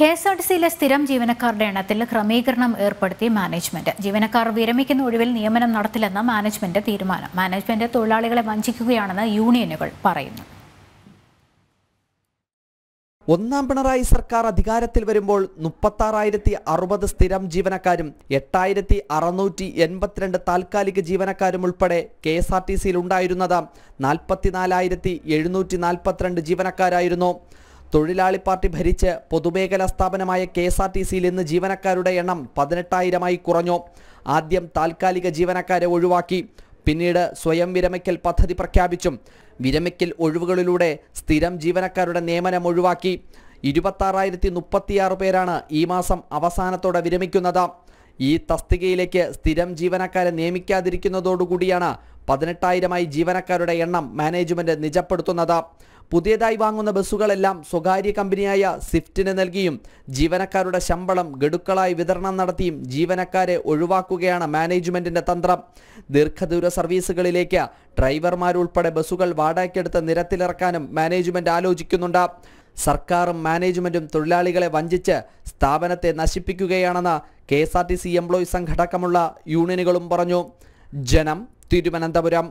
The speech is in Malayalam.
കെ എസ് ആർ ടി സിയിലെ സ്ഥിരം ജീവനക്കാരുടെ എണ്ണത്തിൽ ക്രമീകരണം ഏർപ്പെടുത്തി മാനേജ്മെന്റ് ജീവനക്കാർ വിരമിക്കുന്ന ഒഴിവിൽ നിയമനം നടത്തില്ലെന്ന മാനേജ്മെന്റ് തീരുമാനം മാനേജ്മെന്റ് തൊഴിലാളികളെ വഞ്ചിക്കുകയാണെന്ന് യൂണിയനുകൾ പറയുന്നു ഒന്നാം പിണറായി സർക്കാർ അധികാരത്തിൽ വരുമ്പോൾ മുപ്പത്താറായിരത്തി അറുപത് സ്ഥിരം ജീവനക്കാരും എട്ടായിരത്തി അറുന്നൂറ്റി എൺപത്തിരണ്ട് താൽക്കാലിക ജീവനക്കാരും ഉൾപ്പെടെ കെ എസ് ആർ ടി സിയിൽ ഉണ്ടായിരുന്നത് നാൽപ്പത്തിനാലായിരത്തി എഴുന്നൂറ്റി നാൽപ്പത്തിരണ്ട് ജീവനക്കാരായിരുന്നു തൊഴിലാളി പാർട്ടി ഭരിച്ച് പൊതുമേഖലാ സ്ഥാപനമായ കെ എസ് ആർ ടി സിയിൽ ഇന്ന് ജീവനക്കാരുടെ എണ്ണം പതിനെട്ടായിരമായി കുറഞ്ഞു ആദ്യം താൽക്കാലിക ജീവനക്കാരെ ഒഴിവാക്കി പിന്നീട് സ്വയം വിരമിക്കൽ പദ്ധതി പ്രഖ്യാപിച്ചും വിരമിക്കൽ ഒഴിവുകളിലൂടെ സ്ഥിരം ജീവനക്കാരുടെ നിയമനം ഒഴിവാക്കി ഇരുപത്താറായിരത്തി മുപ്പത്തിയാറ് പേരാണ് ഈ മാസം അവസാനത്തോടെ വിരമിക്കുന്നത് ഈ തസ്തികയിലേക്ക് സ്ഥിരം ജീവനക്കാരെ നിയമിക്കാതിരിക്കുന്നതോടുകൂടിയാണ് പതിനെട്ടായിരമായി ജീവനക്കാരുടെ എണ്ണം മാനേജ്മെന്റ് നിജപ്പെടുത്തുന്നത് പുതിയതായി വാങ്ങുന്ന ബസ്സുകളെല്ലാം സ്വകാര്യ കമ്പനിയായ സ്വിഫ്റ്റിന് നൽകിയും ജീവനക്കാരുടെ ശമ്പളം ഗഡുക്കളായി വിതരണം നടത്തിയും ജീവനക്കാരെ ഒഴിവാക്കുകയാണ് മാനേജ്മെന്റിന്റെ തന്ത്രം ദീർഘദൂര സർവീസുകളിലേക്ക് ഡ്രൈവർമാരുൾപ്പെടെ ബസ്സുകൾ വാടകയ്ക്കെടുത്ത് നിരത്തിലിറക്കാനും മാനേജ്മെന്റ് ആലോചിക്കുന്നുണ്ട് സർക്കാരും മാനേജ്മെന്റും തൊഴിലാളികളെ വഞ്ചിച്ച് സ്ഥാപനത്തെ നശിപ്പിക്കുകയാണെന്ന് K S R T C employees സംഘടകമുള്ള യൂണിയനുകളും പറഞ്ഞു ജനം തിരുവനന്തപുരം